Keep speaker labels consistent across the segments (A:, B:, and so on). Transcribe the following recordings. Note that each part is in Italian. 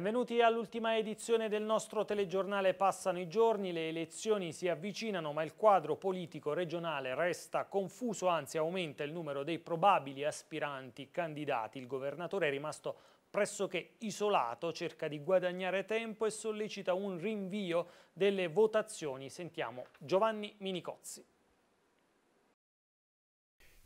A: Benvenuti all'ultima edizione del nostro telegiornale Passano i giorni, le elezioni si avvicinano ma il quadro politico regionale resta confuso, anzi aumenta il numero dei probabili aspiranti candidati. Il governatore è rimasto pressoché isolato, cerca di guadagnare tempo e sollecita un rinvio delle votazioni. Sentiamo Giovanni Minicozzi.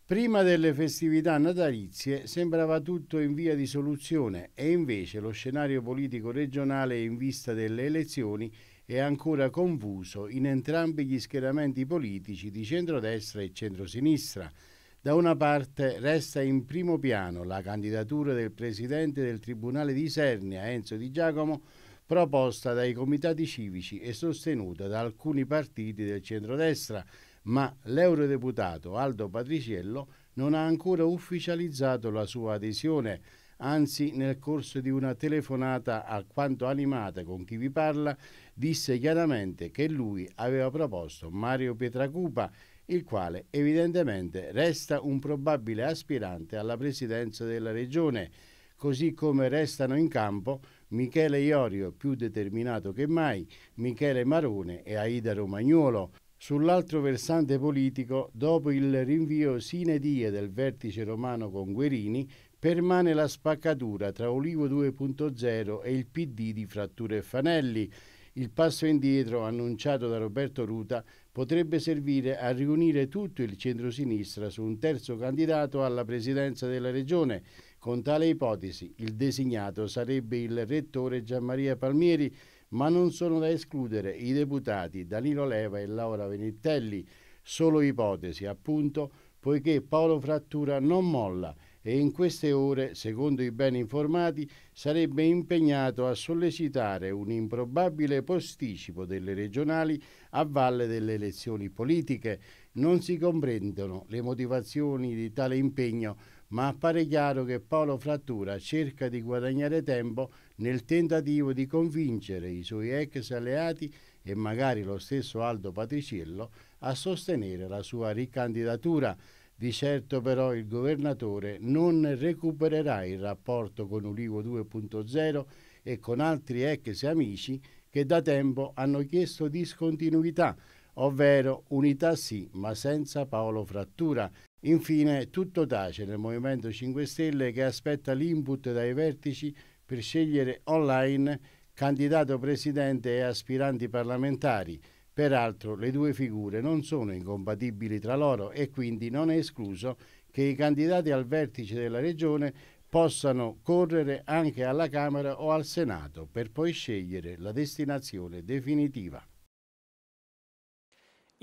B: Prima delle festività natalizie sembrava tutto in via di soluzione e invece lo scenario politico regionale in vista delle elezioni è ancora confuso in entrambi gli schieramenti politici di centrodestra e centrosinistra. Da una parte resta in primo piano la candidatura del presidente del Tribunale di Isernia, Enzo Di Giacomo, proposta dai comitati civici e sostenuta da alcuni partiti del centrodestra, destra ma l'eurodeputato Aldo Patriciello non ha ancora ufficializzato la sua adesione, anzi nel corso di una telefonata alquanto animata con chi vi parla disse chiaramente che lui aveva proposto Mario Pietracupa, il quale evidentemente resta un probabile aspirante alla presidenza della regione, così come restano in campo Michele Iorio, più determinato che mai, Michele Marone e Aida Romagnolo. Sull'altro versante politico, dopo il rinvio sine die del vertice romano con Guerini, permane la spaccatura tra Olivo 2.0 e il PD di Fratture e Fanelli. Il passo indietro annunciato da Roberto Ruta potrebbe servire a riunire tutto il centrosinistra su un terzo candidato alla presidenza della regione. Con tale ipotesi, il designato sarebbe il rettore Gianmaria Palmieri, ma non sono da escludere i deputati Danilo Leva e Laura Venitelli, solo ipotesi appunto, poiché Paolo Frattura non molla e in queste ore, secondo i ben informati, sarebbe impegnato a sollecitare un improbabile posticipo delle regionali a valle delle elezioni politiche. Non si comprendono le motivazioni di tale impegno ma appare chiaro che Paolo Frattura cerca di guadagnare tempo nel tentativo di convincere i suoi ex alleati e magari lo stesso Aldo Patriciello a sostenere la sua ricandidatura. Di certo però il governatore non recupererà il rapporto con Ulivo 2.0 e con altri ex amici che da tempo hanno chiesto discontinuità ovvero unità sì, ma senza Paolo Frattura. Infine, tutto tace nel Movimento 5 Stelle che aspetta l'input dai vertici per scegliere online candidato presidente e aspiranti parlamentari. Peraltro le due figure non sono incompatibili tra loro e quindi non è escluso che i candidati al vertice della regione possano correre anche alla Camera o al Senato per poi scegliere la destinazione definitiva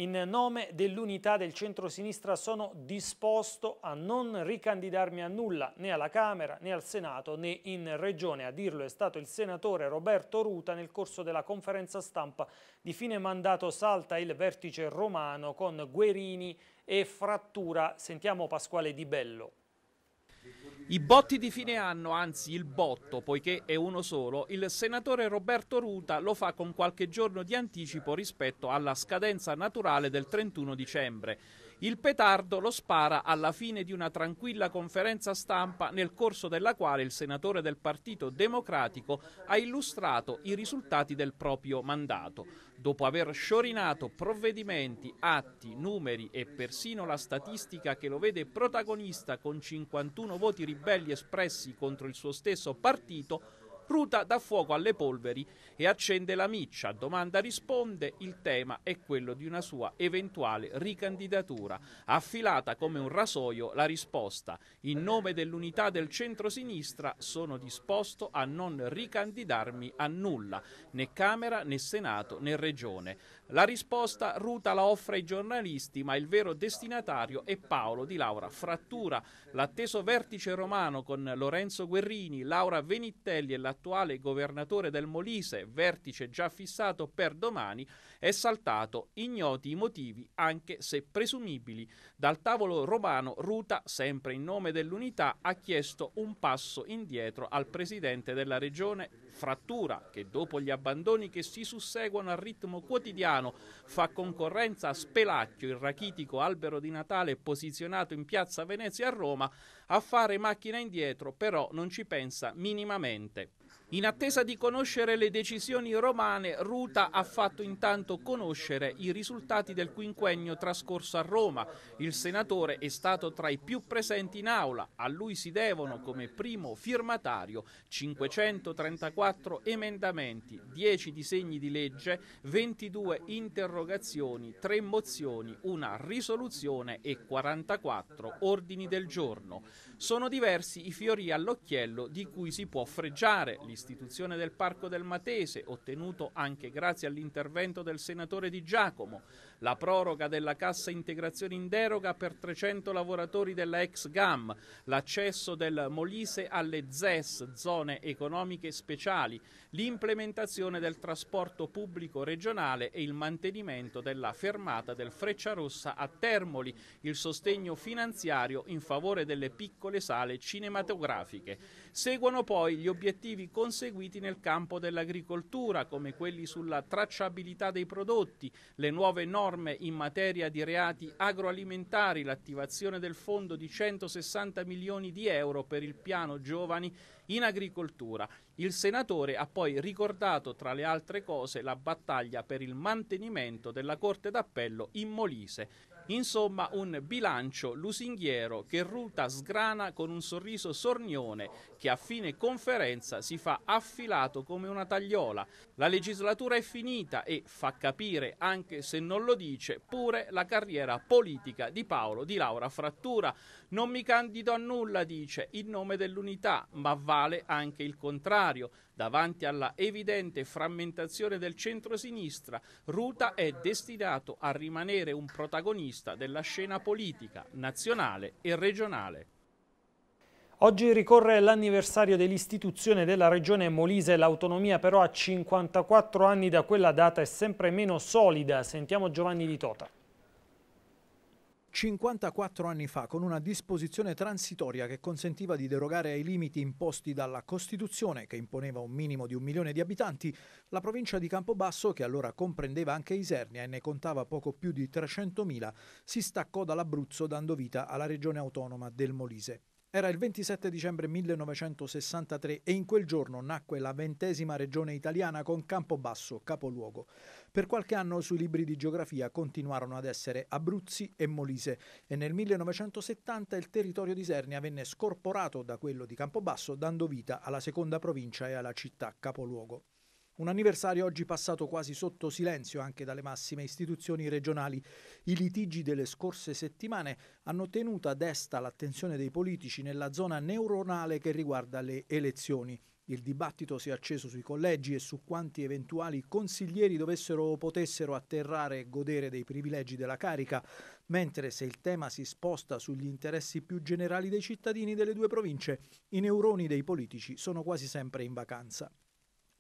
A: in nome dell'unità del centro-sinistra sono disposto a non ricandidarmi a nulla, né alla Camera, né al Senato, né in Regione. A dirlo è stato il senatore Roberto Ruta nel corso della conferenza stampa di fine mandato salta il vertice romano con Guerini
C: e frattura. Sentiamo
A: Pasquale Di Bello.
C: I botti di fine anno, anzi il botto, poiché è uno solo, il senatore Roberto Ruta lo fa con qualche giorno di anticipo rispetto alla scadenza naturale del 31 dicembre. Il petardo lo spara alla fine di una tranquilla conferenza stampa nel corso della quale il senatore del Partito Democratico ha illustrato i risultati del proprio mandato. Dopo aver sciorinato provvedimenti, atti, numeri e persino la statistica che lo vede protagonista con 51 voti ribelli espressi contro il suo stesso partito, Ruta dà fuoco alle polveri e accende la miccia. Domanda risponde, il tema è quello di una sua eventuale ricandidatura. Affilata come un rasoio la risposta. In nome dell'unità del centro-sinistra sono disposto a non ricandidarmi a nulla, né Camera né Senato né Regione. La risposta Ruta la offre ai giornalisti, ma il vero destinatario è Paolo Di Laura Frattura. L'atteso vertice romano con Lorenzo Guerrini, Laura Venitelli e l'attuale governatore del Molise, vertice già fissato per domani, è saltato, ignoti i motivi, anche se presumibili. Dal tavolo romano Ruta, sempre in nome dell'unità, ha chiesto un passo indietro al presidente della regione Frattura, che dopo gli abbandoni che si susseguono al ritmo quotidiano fa concorrenza a Spelacchio, il rachitico albero di Natale posizionato in piazza Venezia a Roma, a fare macchina indietro però non ci pensa minimamente. In attesa di conoscere le decisioni romane, Ruta ha fatto intanto conoscere i risultati del quinquennio trascorso a Roma. Il senatore è stato tra i più presenti in aula. A lui si devono come primo firmatario 534 emendamenti, 10 disegni di legge, 22 interrogazioni, 3 mozioni, una risoluzione e 44 ordini del giorno. Sono diversi i fiori all'occhiello di cui si può freggiare. Li L'istituzione del Parco del Matese, ottenuto anche grazie all'intervento del senatore Di Giacomo, la proroga della cassa integrazione in deroga per 300 lavoratori della ex GAM, l'accesso del Molise alle ZES, zone economiche speciali, l'implementazione del trasporto pubblico regionale e il mantenimento della fermata del Frecciarossa a Termoli, il sostegno finanziario in favore delle piccole sale cinematografiche. Seguono poi gli obiettivi conseguiti nel campo dell'agricoltura, come quelli sulla tracciabilità dei prodotti, le nuove norme norme in materia di reati agroalimentari, l'attivazione del fondo di 160 milioni di euro per il piano giovani in agricoltura. Il senatore ha poi ricordato, tra le altre cose, la battaglia per il mantenimento della Corte d'Appello in Molise. Insomma, un bilancio lusinghiero che Ruta sgrana con un sorriso sornione che a fine conferenza si fa affilato come una tagliola. La legislatura è finita e fa capire, anche se non lo dice, pure la carriera politica di Paolo Di Laura Frattura. Non mi candido a nulla, dice, in nome dell'unità, ma vale anche il contrario. Davanti alla evidente frammentazione del centro-sinistra, Ruta è destinato a rimanere un protagonista della scena politica nazionale e regionale.
A: Oggi ricorre l'anniversario dell'istituzione della regione Molise, l'autonomia però a 54 anni da quella data è sempre meno solida. Sentiamo Giovanni Di Tota.
D: 54 anni fa, con una disposizione transitoria che consentiva di derogare ai limiti imposti dalla Costituzione, che imponeva un minimo di un milione di abitanti, la provincia di Campobasso, che allora comprendeva anche Isernia e ne contava poco più di 300.000, si staccò dall'Abruzzo dando vita alla regione autonoma del Molise. Era il 27 dicembre 1963 e in quel giorno nacque la ventesima regione italiana con Campobasso capoluogo. Per qualche anno sui libri di geografia continuarono ad essere Abruzzi e Molise e nel 1970 il territorio di Sernia venne scorporato da quello di Campobasso dando vita alla seconda provincia e alla città capoluogo. Un anniversario oggi passato quasi sotto silenzio anche dalle massime istituzioni regionali. I litigi delle scorse settimane hanno tenuto a desta l'attenzione dei politici nella zona neuronale che riguarda le elezioni. Il dibattito si è acceso sui collegi e su quanti eventuali consiglieri dovessero o potessero atterrare e godere dei privilegi della carica, mentre se il tema si sposta sugli interessi più generali dei cittadini delle due province, i neuroni dei politici sono quasi sempre in vacanza.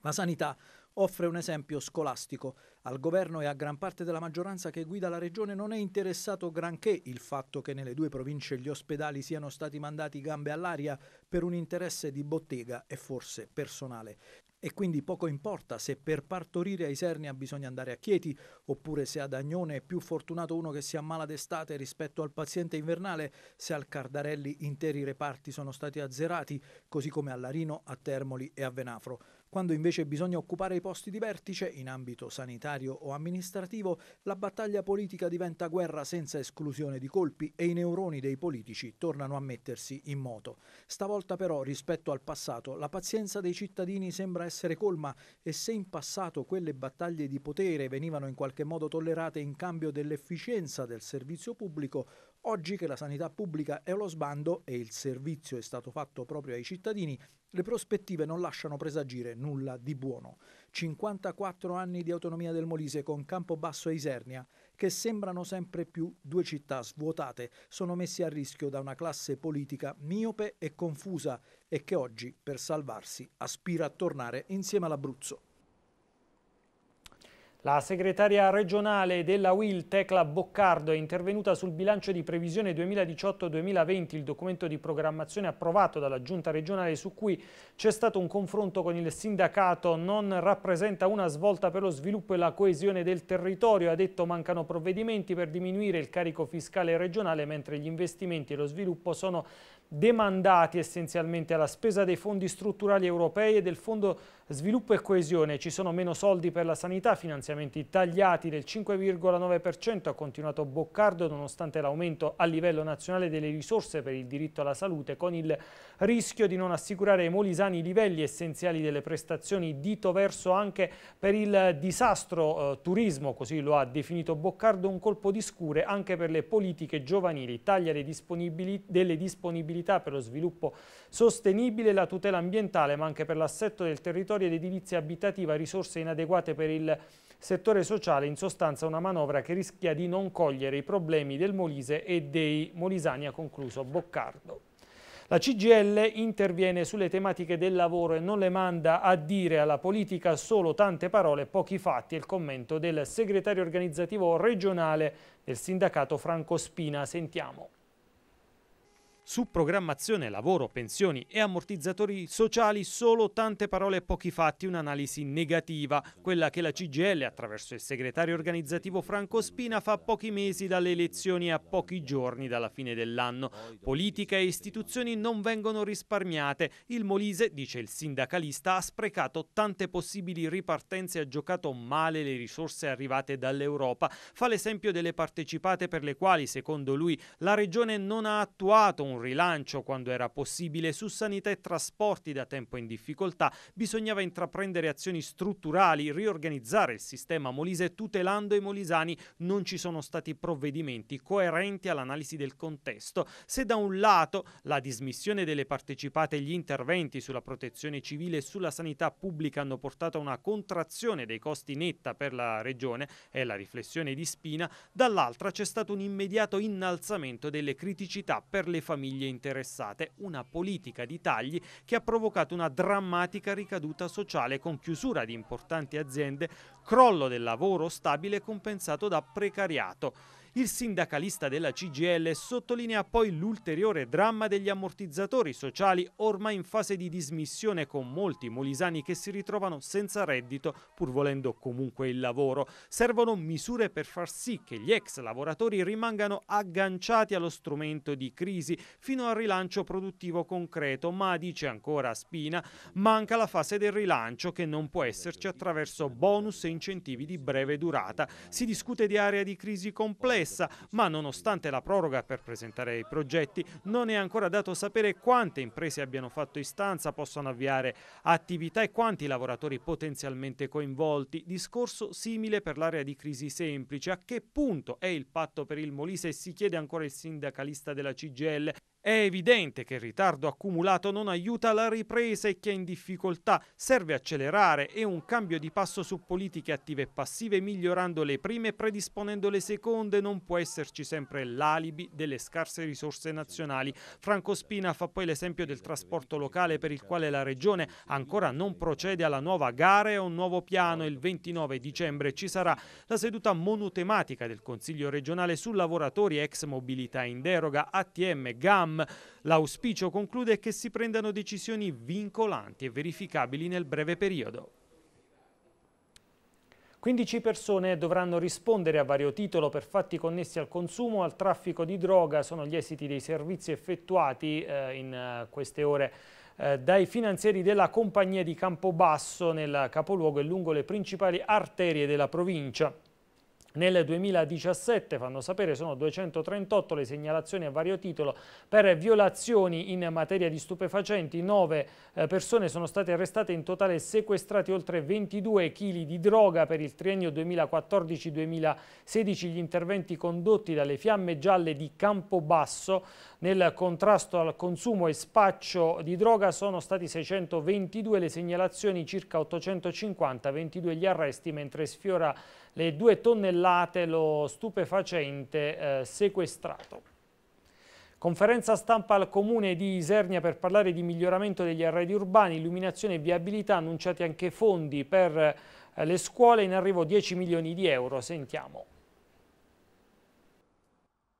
D: La sanità offre un esempio scolastico. Al governo e a gran parte della maggioranza che guida la regione non è interessato granché il fatto che nelle due province gli ospedali siano stati mandati gambe all'aria per un interesse di bottega e forse personale. E quindi poco importa se per partorire a Isernia bisogna andare a Chieti, oppure se ad Agnone è più fortunato uno che si ammala d'estate rispetto al paziente invernale, se al Cardarelli interi reparti sono stati azzerati, così come a Larino, a Termoli e a Venafro. Quando invece bisogna occupare i posti di vertice in ambito sanitario o amministrativo, la battaglia politica diventa guerra senza esclusione di colpi e i neuroni dei politici tornano a mettersi in moto. Stavolta però, rispetto al passato, la pazienza dei cittadini sembra essere colma e se in passato quelle battaglie di potere venivano in qualche modo tollerate in cambio dell'efficienza del servizio pubblico, Oggi che la sanità pubblica è allo sbando e il servizio è stato fatto proprio ai cittadini, le prospettive non lasciano presagire nulla di buono. 54 anni di autonomia del Molise con Campobasso e Isernia, che sembrano sempre più due città svuotate, sono messi a rischio da una classe politica miope e confusa e che oggi, per salvarsi, aspira a tornare insieme all'Abruzzo.
A: La segretaria regionale della WIL, Tecla Boccardo, è intervenuta sul bilancio di previsione 2018-2020, il documento di programmazione approvato dalla Giunta regionale su cui c'è stato un confronto con il sindacato, non rappresenta una svolta per lo sviluppo e la coesione del territorio. Ha detto mancano provvedimenti per diminuire il carico fiscale regionale, mentre gli investimenti e lo sviluppo sono demandati essenzialmente alla spesa dei fondi strutturali europei e del Fondo Sviluppo e Coesione. Ci sono meno soldi per la sanità, finanziamenti tagliati del 5,9%, ha continuato Boccardo nonostante l'aumento a livello nazionale delle risorse per il diritto alla salute, con il rischio di non assicurare ai molisani i livelli essenziali delle prestazioni, dito verso anche per il disastro eh, turismo, così lo ha definito Boccardo, un colpo di scure anche per le politiche giovanili, taglia delle disponibilità sostenibilità per lo sviluppo sostenibile e la tutela ambientale, ma anche per l'assetto del territorio ed edilizia abitativa, risorse inadeguate per il settore sociale, in sostanza una manovra che rischia di non cogliere i problemi del Molise e dei molisani, ha concluso Boccardo. La CGL interviene sulle tematiche del lavoro e non le manda a dire alla politica solo tante parole e pochi fatti. È il commento del segretario organizzativo regionale del sindacato Franco Spina. Sentiamo. Su programmazione, lavoro, pensioni e ammortizzatori sociali solo tante parole e pochi fatti, un'analisi negativa, quella che la CGL attraverso il segretario organizzativo Franco Spina fa a pochi mesi dalle elezioni a pochi giorni dalla fine dell'anno. Politica e istituzioni non vengono risparmiate. Il Molise, dice il sindacalista, ha sprecato tante possibili ripartenze e ha giocato male le risorse arrivate dall'Europa. Fa l'esempio delle partecipate per le quali, secondo lui, la regione non ha attuato un rilancio quando era possibile su sanità e trasporti da tempo in difficoltà. Bisognava intraprendere azioni strutturali, riorganizzare il sistema Molise tutelando i molisani. Non ci sono stati provvedimenti coerenti all'analisi del contesto. Se da un lato la dismissione delle partecipate e gli interventi sulla protezione civile e sulla sanità pubblica hanno portato a una contrazione dei costi netta per la regione, è la riflessione di Spina, dall'altra c'è stato un immediato innalzamento delle criticità per le famiglie famiglie interessate, una politica di tagli che ha provocato una drammatica ricaduta sociale con chiusura di importanti aziende, crollo del lavoro stabile compensato da precariato. Il sindacalista della CGL sottolinea poi l'ulteriore dramma degli ammortizzatori sociali ormai in fase di dismissione con molti molisani che si ritrovano senza reddito pur volendo comunque il lavoro. Servono misure per far sì che gli ex lavoratori rimangano agganciati allo strumento di crisi fino al rilancio produttivo concreto, ma dice ancora Spina, manca la fase del rilancio che non può esserci attraverso bonus e incentivi di breve durata. Si discute di area di crisi complessa stessa, ma nonostante la proroga per presentare i progetti non è ancora dato sapere quante imprese abbiano fatto istanza, possano avviare attività e quanti lavoratori potenzialmente coinvolti. Discorso simile per l'area di crisi semplice. A che punto è il patto per il Molise si chiede ancora il sindacalista della CGL è evidente che il ritardo accumulato non aiuta la ripresa e chi è in difficoltà. Serve accelerare e un cambio di passo su politiche attive e passive migliorando le prime e predisponendo le seconde. Non può esserci sempre l'alibi delle scarse risorse nazionali. Franco Spina fa poi l'esempio del trasporto locale per il quale la Regione ancora non procede alla nuova gara e a un nuovo piano. Il 29 dicembre ci sarà la seduta monotematica del Consiglio regionale su lavoratori ex mobilità in deroga, ATM, GAM Vietnam. L'auspicio conclude che si prendano decisioni vincolanti e verificabili nel breve periodo. 15 persone dovranno rispondere a vario titolo per fatti connessi al consumo, al traffico di droga, sono gli esiti dei servizi effettuati eh, in eh, queste ore eh, dai finanzieri della compagnia di Campobasso nel capoluogo e lungo le principali arterie della provincia. Nel 2017, fanno sapere, sono 238 le segnalazioni a vario titolo per violazioni in materia di stupefacenti, 9 eh, persone sono state arrestate, in totale sequestrate oltre 22 kg di droga per il triennio 2014-2016, gli interventi condotti dalle fiamme gialle di Campobasso nel contrasto al consumo e spaccio di droga sono stati 622 le segnalazioni, circa 850, 22 gli arresti, mentre sfiora le due tonnellate lo stupefacente eh, sequestrato. Conferenza stampa al comune di Isernia per parlare di miglioramento degli arredi urbani, illuminazione e viabilità, annunciati anche fondi per eh, le scuole, in arrivo 10 milioni di euro, sentiamo.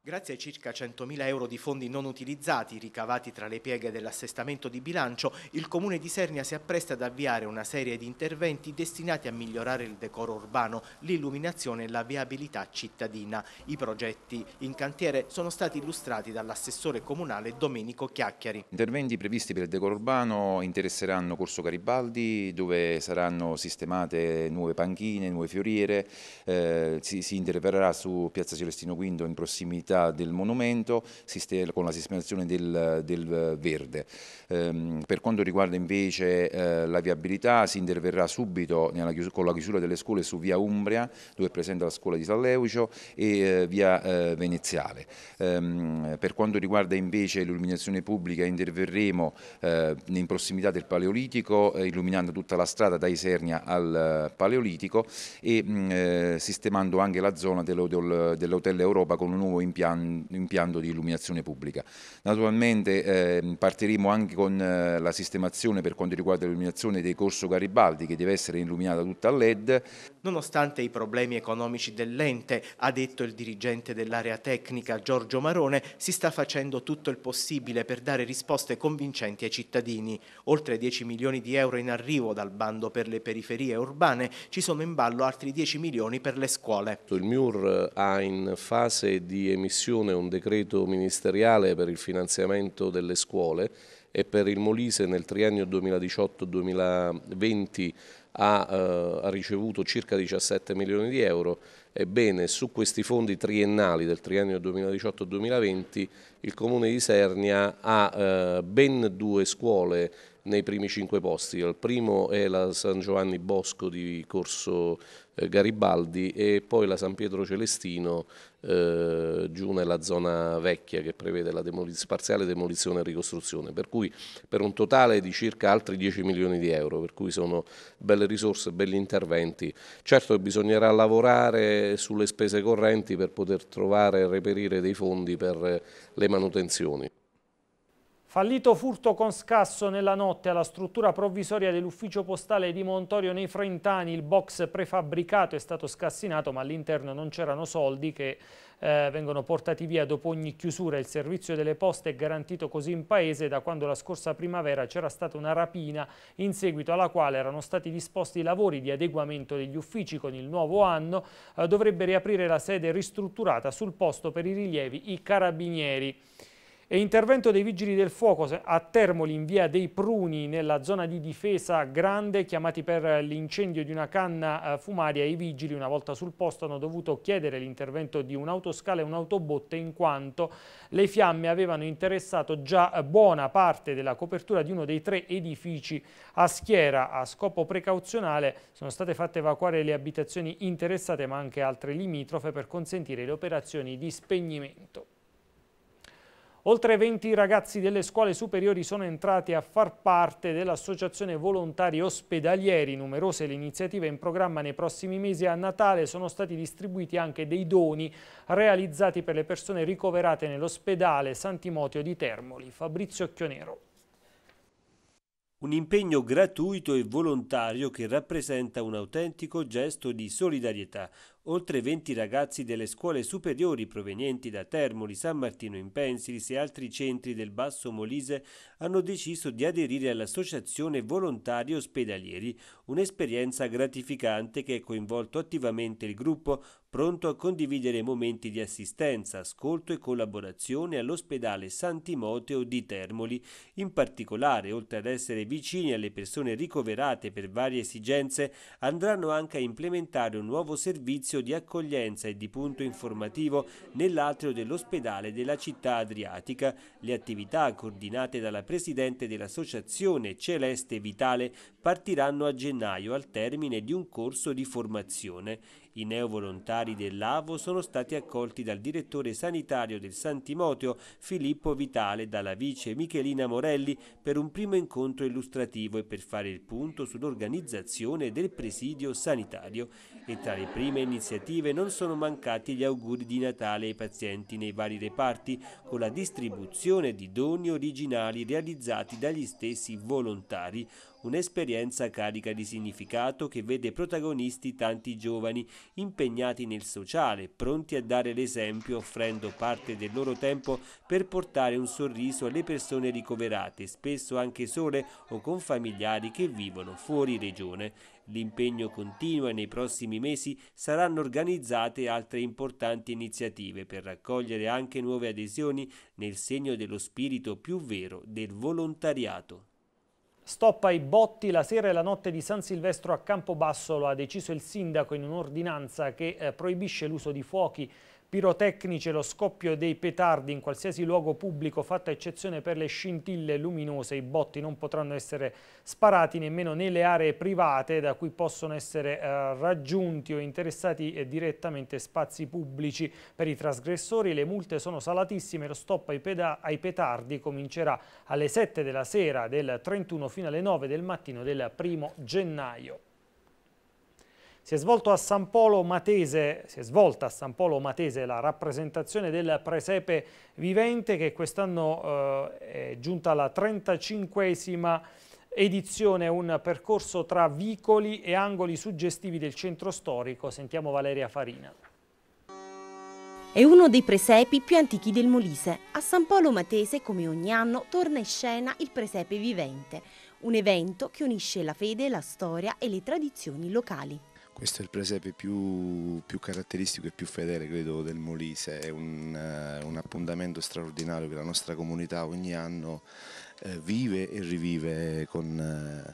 D: Grazie ai circa 100.000 euro di fondi non utilizzati ricavati tra le pieghe dell'assestamento di bilancio, il Comune di Sernia si appresta ad avviare una serie di interventi destinati a migliorare il decoro urbano, l'illuminazione e la viabilità cittadina. I progetti in cantiere sono stati illustrati dall'assessore comunale Domenico Chiacchiari.
E: Interventi previsti per il decoro urbano interesseranno Corso Garibaldi, dove saranno sistemate nuove panchine, nuove fioriere, eh, si, si interverrà su Piazza Celestino Guindo in prossimità vita del monumento con la sistemazione del, del verde. Ehm, per quanto riguarda invece eh, la viabilità si interverrà subito chiusura, con la chiusura delle scuole su via Umbria dove è presente la scuola di San Salleucio e eh, via eh, Veneziale. Ehm, per quanto riguarda invece l'illuminazione pubblica interverremo in prossimità del Paleolitico illuminando tutta la strada da Isernia al Paleolitico e mm, sistemando anche la zona dell'Hotel Europa con un nuovo impianto impianto di illuminazione pubblica. Naturalmente eh, partiremo anche con eh, la sistemazione per quanto riguarda l'illuminazione dei Corso Garibaldi che deve essere illuminata tutta a LED
D: Nonostante i problemi economici dell'ente, ha detto il dirigente dell'area tecnica Giorgio Marone, si sta facendo tutto il possibile per dare risposte convincenti ai cittadini. Oltre 10 milioni di euro in arrivo dal bando per le periferie urbane, ci sono in ballo altri 10 milioni per le scuole.
F: Il MIUR eh, ha in fase di emissione un decreto ministeriale per il finanziamento delle scuole e per il Molise nel triennio 2018-2020 ha, eh, ha, ricevuto circa 17 milioni di euro, ebbene su questi fondi triennali del triennio 2018-2020 il comune di Sernia ha eh, ben due scuole nei primi cinque posti. Il primo è la San Giovanni Bosco di Corso eh, Garibaldi e poi la San Pietro Celestino eh, giù nella zona vecchia che prevede la demoliz parziale demolizione e ricostruzione, per cui per un totale di circa altri 10 milioni di euro, per cui sono belle risorse, belli interventi. Certo bisognerà lavorare sulle spese correnti per poter trovare e reperire dei fondi per le manutenzioni.
A: Fallito furto con scasso nella notte alla struttura provvisoria dell'ufficio postale di Montorio nei Frentani, il box prefabbricato è stato scassinato ma all'interno non c'erano soldi che eh, vengono portati via dopo ogni chiusura. Il servizio delle poste è garantito così in paese da quando la scorsa primavera c'era stata una rapina in seguito alla quale erano stati disposti i lavori di adeguamento degli uffici con il nuovo anno eh, dovrebbe riaprire la sede ristrutturata sul posto per i rilievi i carabinieri. E intervento dei vigili del fuoco a Termoli in via dei Pruni nella zona di difesa grande chiamati per l'incendio di una canna eh, fumaria. I vigili una volta sul posto hanno dovuto chiedere l'intervento di un'autoscala e un'autobotte in quanto le fiamme avevano interessato già buona parte della copertura di uno dei tre edifici a schiera. A scopo precauzionale sono state fatte evacuare le abitazioni interessate ma anche altre limitrofe per consentire le operazioni di spegnimento. Oltre 20 ragazzi delle scuole superiori sono entrati a far parte dell'Associazione Volontari Ospedalieri. Numerose le iniziative in programma nei prossimi mesi. A Natale sono stati distribuiti anche dei doni realizzati per le persone ricoverate nell'ospedale Santimotio di Termoli. Fabrizio Chionero.
G: Un impegno gratuito e volontario che rappresenta un autentico gesto di solidarietà, oltre 20 ragazzi delle scuole superiori provenienti da Termoli, San Martino in Pensilis e altri centri del Basso Molise hanno deciso di aderire all'Associazione Volontari Ospedalieri, un'esperienza gratificante che ha coinvolto attivamente il gruppo pronto a condividere momenti di assistenza, ascolto e collaborazione all'ospedale San Timoteo di Termoli. In particolare, oltre ad essere vicini alle persone ricoverate per varie esigenze, andranno anche a implementare un nuovo servizio servizio di accoglienza e di punto informativo nell'atrio dell'ospedale della città adriatica. Le attività coordinate dalla presidente dell'associazione Celeste Vitale partiranno a gennaio al termine di un corso di formazione. I neovolontari dell'AVO sono stati accolti dal direttore sanitario del San Timoteo, Filippo Vitale dalla vice Michelina Morelli per un primo incontro illustrativo e per fare il punto sull'organizzazione del presidio sanitario. E tra le prime iniziative non sono mancati gli auguri di Natale ai pazienti nei vari reparti con la distribuzione di doni originali realizzati dagli stessi volontari un'esperienza carica di significato che vede protagonisti tanti giovani impegnati nel sociale, pronti a dare l'esempio offrendo parte del loro tempo per portare un sorriso alle persone ricoverate, spesso anche sole o con familiari che vivono fuori regione. L'impegno continua e nei prossimi mesi saranno organizzate altre importanti iniziative per raccogliere anche nuove adesioni nel segno dello spirito più vero del volontariato.
A: Stoppa i botti la sera e la notte di San Silvestro a Campobasso lo ha deciso il sindaco in un'ordinanza che eh, proibisce l'uso di fuochi pirotecnici e lo scoppio dei petardi in qualsiasi luogo pubblico, fatta eccezione per le scintille luminose, i botti non potranno essere sparati nemmeno nelle aree private da cui possono essere eh, raggiunti o interessati eh, direttamente spazi pubblici. Per i trasgressori le multe sono salatissime, lo stop ai, ai petardi comincerà alle 7 della sera del 31 fino alle 9 del mattino del 1 gennaio. Si è, svolto a San Polo Matese, si è svolta a San Polo Matese la rappresentazione del presepe vivente che quest'anno eh, è giunta alla 35esima edizione, un percorso tra vicoli e angoli suggestivi del centro storico. Sentiamo Valeria Farina.
H: È uno dei presepi più antichi del Molise. A San Polo Matese, come ogni anno, torna in scena il presepe vivente, un evento che unisce la fede, la storia e le tradizioni locali.
E: Questo è il presepe
I: più, più caratteristico e più fedele, credo, del Molise, è un, uh, un appuntamento straordinario che la nostra comunità ogni anno uh, vive e rivive con... Uh,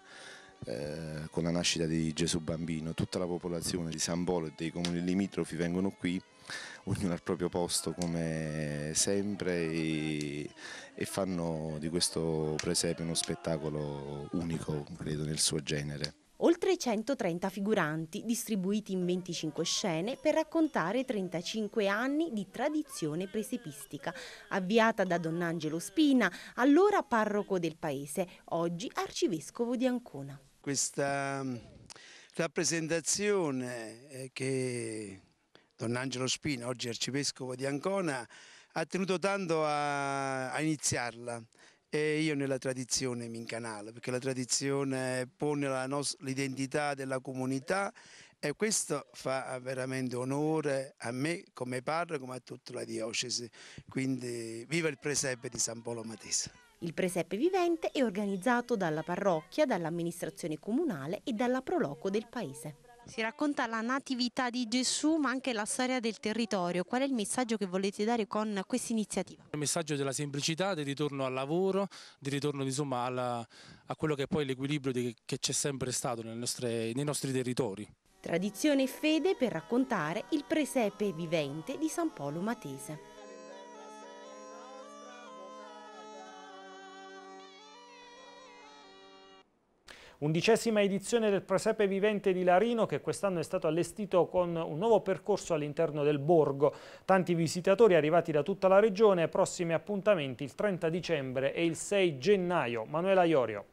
I: eh, con la nascita di Gesù Bambino, tutta la popolazione di San Bolo e dei comuni limitrofi vengono qui, ognuno al proprio posto come sempre e, e fanno di questo presepe uno spettacolo unico, credo, nel suo genere.
H: Oltre 130 figuranti distribuiti in 25 scene per raccontare 35 anni di tradizione presepistica, avviata da Don Angelo Spina, allora parroco del paese, oggi arcivescovo di Ancona.
D: Questa mm, rappresentazione eh, che Don Angelo Spina, oggi arcivescovo di Ancona, ha tenuto tanto a, a iniziarla e io nella tradizione mi incanalo perché la tradizione pone l'identità della comunità e questo fa veramente onore a me come parroco ma a tutta la diocesi. Quindi viva il presepe di San Polo Matese.
H: Il presepe vivente è organizzato dalla parrocchia, dall'amministrazione comunale e dalla Proloco del paese. Si racconta la natività di Gesù ma anche la storia del territorio. Qual è il messaggio che volete dare con questa iniziativa?
D: Il messaggio della semplicità, del ritorno al lavoro, del ritorno insomma, alla, a quello che è poi l'equilibrio che c'è sempre stato nostre, nei nostri territori.
H: Tradizione e fede per raccontare il presepe vivente di San Polo Matese.
A: Undicesima edizione del Presepe Vivente di Larino che quest'anno è stato allestito con un nuovo percorso all'interno del borgo. Tanti visitatori arrivati da tutta la regione, prossimi appuntamenti il 30 dicembre e il 6 gennaio. Manuela Iorio.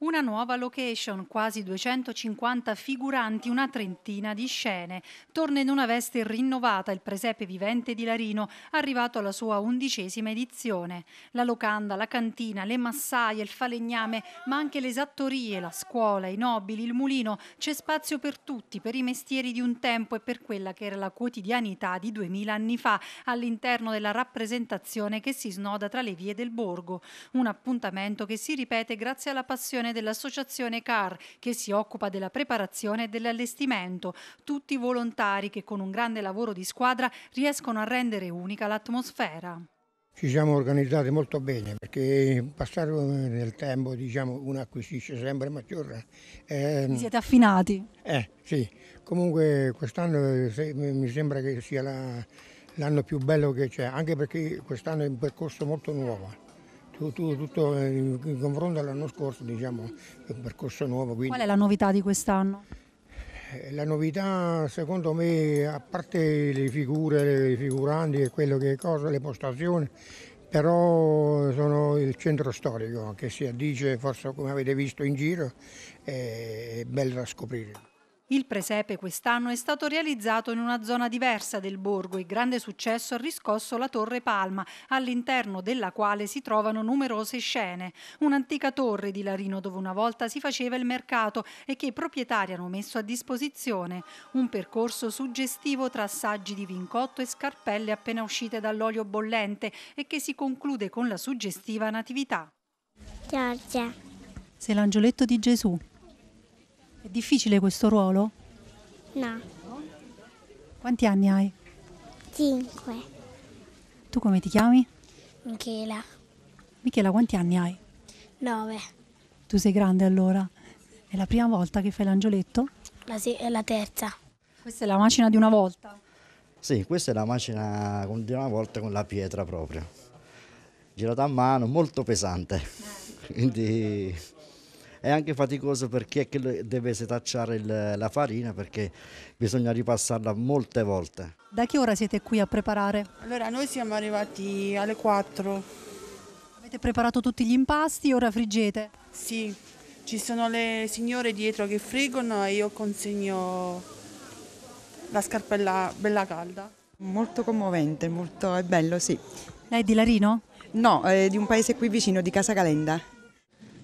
J: Una nuova location, quasi 250 figuranti, una trentina di scene. Torna in una veste rinnovata il presepe vivente di Larino, arrivato alla sua undicesima edizione. La locanda, la cantina, le massaie, il falegname, ma anche le esattorie, la scuola, i nobili, il mulino. C'è spazio per tutti, per i mestieri di un tempo e per quella che era la quotidianità di duemila anni fa, all'interno della rappresentazione che si snoda tra le vie del borgo. Un appuntamento che si ripete grazie alla passione gestione dell'associazione CAR che si occupa della preparazione e dell'allestimento, tutti volontari che con un grande lavoro di squadra riescono a rendere unica l'atmosfera.
I: Ci siamo organizzati molto bene perché passare nel tempo diciamo, uno acquisisce sempre maggior... Eh, siete affinati? Eh sì, comunque quest'anno mi sembra che sia l'anno più bello che c'è, anche perché quest'anno è un percorso molto nuovo tutto, tutto eh, in confronto all'anno scorso diciamo, è un percorso nuovo. Quindi. Qual è
J: la novità di quest'anno?
I: Eh, la novità secondo me, a parte le figure, i figuranti e quello che è cosa, le postazioni, però sono il centro storico che si addice, forse come avete visto in giro, eh, è bello da scoprire.
J: Il presepe quest'anno è stato realizzato in una zona diversa del borgo e grande successo ha riscosso la Torre Palma, all'interno della quale si trovano numerose scene. Un'antica torre di Larino dove una volta si faceva il mercato e che i proprietari hanno messo a disposizione. Un percorso suggestivo tra saggi di vincotto e scarpelle appena uscite dall'olio bollente e che si conclude con la suggestiva natività. Giorgia. Sei l'angioletto di Gesù. È difficile questo ruolo? No. Quanti anni hai? Cinque. Tu come ti chiami? Michela. Michela, quanti anni hai? Nove. Tu sei grande allora? È la prima volta che fai l'angioletto? La se- è la terza. Questa è la macina di una volta?
D: Sì, questa è la macina di una volta con la pietra proprio. Girata a mano, molto pesante. Eh. Quindi è anche faticoso per chi è che deve setacciare il, la farina perché bisogna ripassarla molte volte.
J: Da che ora siete qui a preparare? Allora noi siamo arrivati alle 4. Avete preparato tutti gli impasti, ora friggete? Sì, ci sono le signore dietro che friggono e io consegno la scarpella bella calda. Molto commovente, molto è bello, sì. Lei è di Larino? No, è di un paese qui vicino, di Casa Calenda.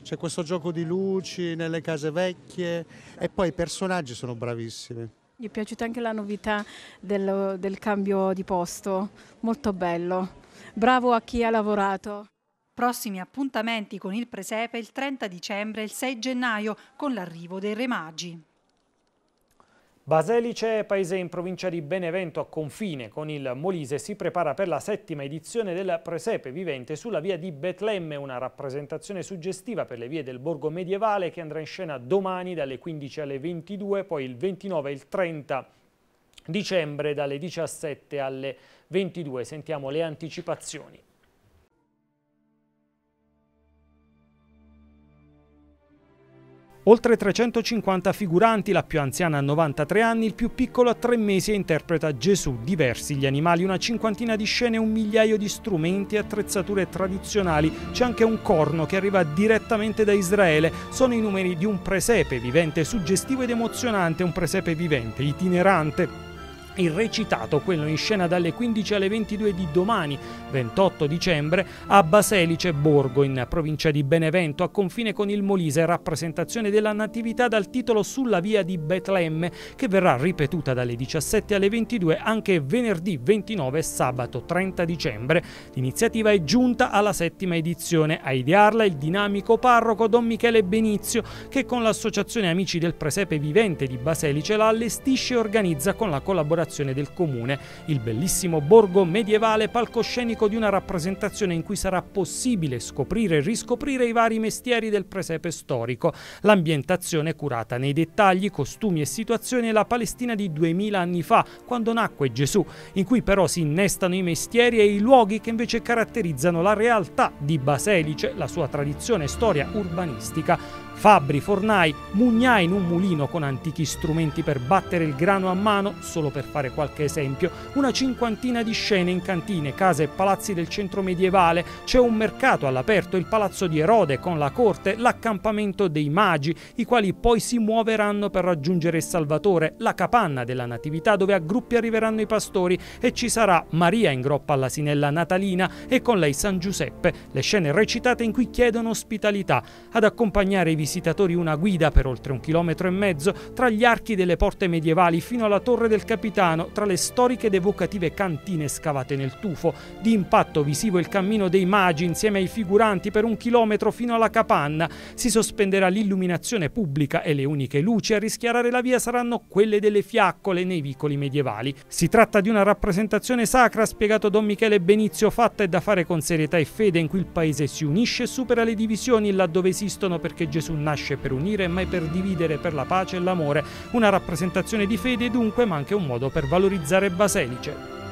J: C'è questo
B: gioco di luci nelle case vecchie e poi i personaggi sono bravissimi.
J: Mi è piaciuta anche la novità del, del cambio di posto, molto bello. Bravo a chi ha lavorato. Prossimi appuntamenti con il presepe il 30 dicembre e il 6 gennaio con l'arrivo dei Re Magi.
A: Baselice, paese in provincia di Benevento a confine con il Molise, si prepara per la settima edizione del Presepe vivente sulla via di Betlemme, una rappresentazione suggestiva per le vie del borgo medievale che andrà in scena domani dalle 15 alle 22, poi il 29 e il 30 dicembre dalle 17 alle 22. Sentiamo le anticipazioni. Oltre 350 figuranti, la più anziana a 93 anni, il più piccolo a 3 mesi e interpreta Gesù, diversi gli animali, una cinquantina di scene, un migliaio di strumenti e attrezzature tradizionali. C'è anche un corno che arriva direttamente da Israele. Sono i numeri di un presepe vivente, suggestivo ed emozionante, un presepe vivente, itinerante il recitato, quello in scena dalle 15 alle 22 di domani, 28 dicembre, a Baselice Borgo, in provincia di Benevento, a confine con il Molise, rappresentazione della Natività dal titolo Sulla via di Betlemme, che verrà ripetuta dalle 17 alle 22 anche venerdì 29 e sabato 30 dicembre. L'iniziativa è giunta alla settima edizione, a idearla il dinamico parroco Don Michele Benizio, che con l'associazione Amici del Presepe Vivente di Baselice la allestisce e organizza con la collaborazione inaugurazione del comune, il bellissimo borgo medievale palcoscenico di una rappresentazione in cui sarà possibile scoprire e riscoprire i vari mestieri del presepe storico, l'ambientazione curata nei dettagli, costumi e situazioni la Palestina di 2000 anni fa, quando nacque Gesù, in cui però si innestano i mestieri e i luoghi che invece caratterizzano la realtà di Baselice, la sua tradizione e storia urbanistica Fabbri, fornai, mugnai in un mulino con antichi strumenti per battere il grano a mano, solo per fare qualche esempio, una cinquantina di scene in cantine, case e palazzi del centro medievale, c'è un mercato all'aperto, il palazzo di Erode con la corte, l'accampamento dei magi, i quali poi si muoveranno per raggiungere il Salvatore, la capanna della Natività dove a gruppi arriveranno i pastori e ci sarà Maria in groppa all'asinella natalina e con lei San Giuseppe, le scene recitate in cui chiedono ospitalità. Ad accompagnare i visitatori visitatori una guida per oltre un chilometro e mezzo tra gli archi delle porte medievali fino alla Torre del Capitano, tra le storiche ed evocative cantine scavate nel tufo. Di impatto visivo il cammino dei magi insieme ai figuranti per un chilometro fino alla capanna. Si sospenderà l'illuminazione pubblica e le uniche luci a rischiarare la via saranno quelle delle fiaccole nei vicoli medievali. Si tratta di una rappresentazione sacra, ha spiegato Don Michele Benizio, fatta e da fare con serietà e fede in cui il paese si unisce e supera le divisioni laddove esistono perché Gesù nasce per unire, mai per dividere, per la pace e l'amore, una rappresentazione di fede dunque, ma anche un modo per valorizzare Baselice.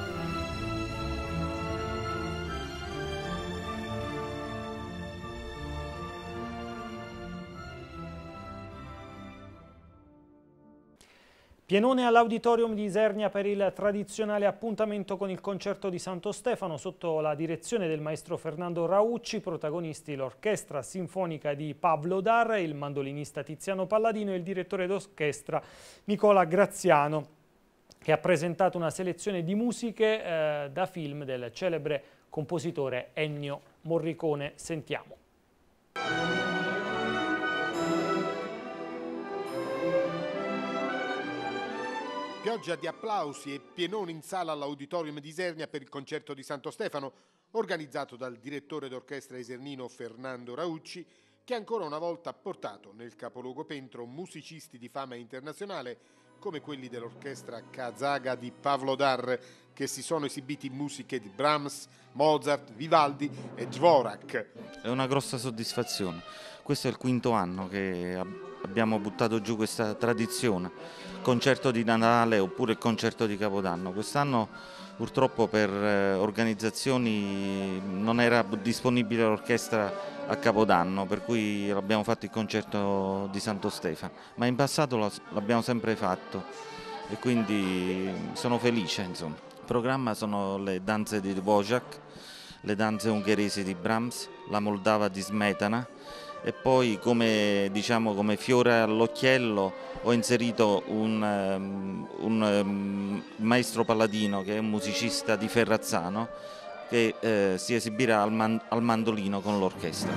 A: Pienone all'Auditorium di Isernia per il tradizionale appuntamento con il concerto di Santo Stefano sotto la direzione del maestro Fernando Raucci, protagonisti l'orchestra sinfonica di Pablo Darre, il mandolinista Tiziano Palladino e il direttore d'orchestra Nicola Graziano, che ha presentato una selezione di musiche eh, da film del celebre compositore Ennio Morricone. Sentiamo.
I: Pioggia di applausi e pienone in sala all'Auditorium di Isernia per il concerto di Santo Stefano, organizzato dal direttore d'orchestra isernino Fernando Raucci, che ancora una volta ha portato nel capoluogo Pentro musicisti di fama internazionale come quelli dell'orchestra kazaga di Pavlo Pavlodar che si sono esibiti musiche di Brahms, Mozart, Vivaldi e Dvorak.
G: È una grossa soddisfazione. Questo è il quinto anno che abbiamo buttato giù questa tradizione, concerto di Natale oppure il concerto di Capodanno. Quest'anno purtroppo per eh, organizzazioni non era disponibile l'orchestra a Capodanno, per cui abbiamo fatto il concerto di Santo Stefano, ma in passato l'abbiamo sempre fatto e quindi sono felice. Insomma. Il programma sono le danze di Dvorak, le danze ungheresi di Brahms, la moldava di Smetana e poi come, diciamo, come fiore all'occhiello ho inserito un, ehm, un, ehm, maestro Palladino che è un musicista di Ferrazzano che eh, si esibirà al, man al mandolino con l'orchestra.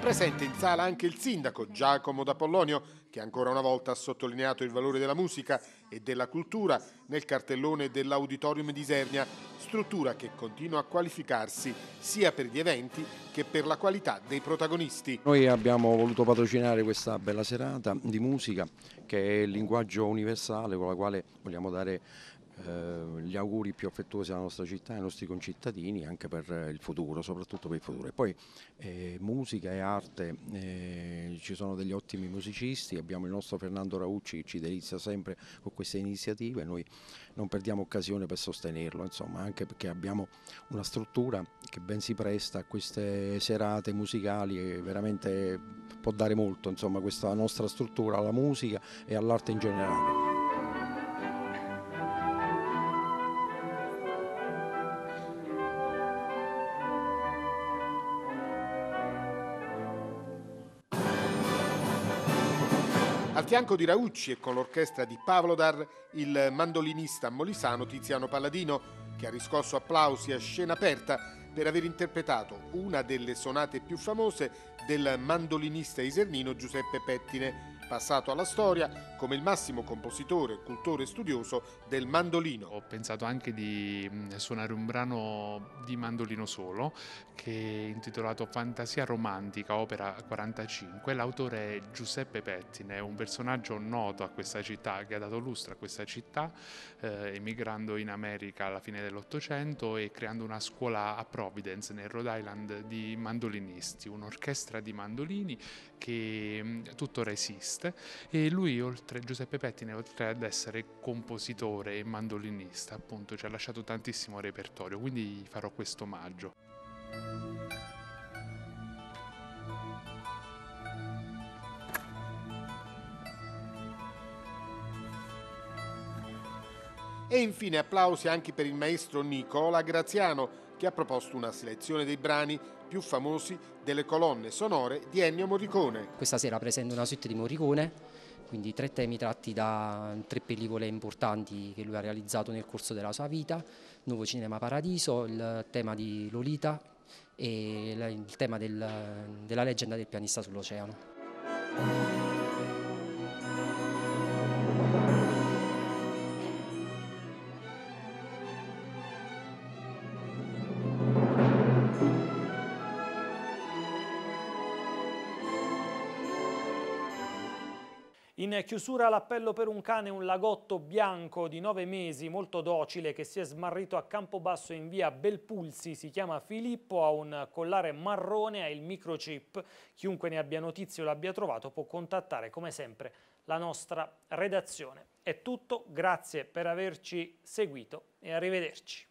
I: Presente in sala anche il sindaco Giacomo D'Apollonio, che ancora una volta ha sottolineato il valore della musica e della cultura nel cartellone dell'Auditorium di Isernia, struttura che continua a qualificarsi sia per gli eventi che per la
E: qualità dei protagonisti. Noi abbiamo voluto patrocinare questa bella serata di musica che è il linguaggio universale con la quale vogliamo dare Ehm, gli auguri più affettuosi alla nostra città, ai nostri concittadini, anche per eh, il futuro, soprattutto per il futuro. E poi eh, musica e arte, eh, ci sono degli ottimi musicisti, abbiamo il nostro Fernando Raucci che ci delizia sempre con queste iniziative, noi non perdiamo occasione per sostenerlo, insomma, anche perché abbiamo una struttura che ben si presta a queste serate musicali e veramente può dare molto, insomma, questa nostra struttura alla musica e all'arte in generale.
I: fianco di Raucci e con l'orchestra di Pavlodar il mandolinista molisano Tiziano Palladino, che ha riscosso applausi a scena aperta per aver interpretato una delle sonate più famose del mandolinista isernino Giuseppe Pettine, passato alla storia come il massimo compositore, cultore e studioso del mandolino. Ho pensato anche
C: di mm, suonare un brano di mandolino solo, che è intitolato Fantasia romantica, opera 45. L'autore è Giuseppe Pettine, un personaggio noto a questa città, che ha dato lustro a questa città, eh, emigrando in America alla fine dell'Ottocento e creando una scuola a Providence, nel Rhode Island, di mandolinisti, un'orchestra di mandolini che mm, tuttora esiste soliste e lui oltre, Giuseppe Pettine oltre ad essere compositore e mandolinista appunto ci ha lasciato tantissimo repertorio quindi farò questo omaggio.
I: E infine applausi anche per il maestro Nicola Graziano che ha proposto una selezione dei brani più famosi delle colonne sonore di Ennio Morricone.
H: Questa sera presento una suite di Morricone, quindi tre temi tratti da tre pellicole importanti che lui ha realizzato nel corso della sua vita, Nuovo Cinema Paradiso, il tema di Lolita e il tema del, della leggenda del pianista sull'oceano.
A: In chiusura l'appello per un cane, un lagotto bianco di nove mesi, molto docile, che si è smarrito a Campobasso in via Belpulsi, si chiama Filippo, ha un collare marrone, ha il microchip. Chiunque ne abbia notizie o l'abbia trovato può contattare come sempre la nostra redazione. È tutto, grazie per averci seguito e arrivederci.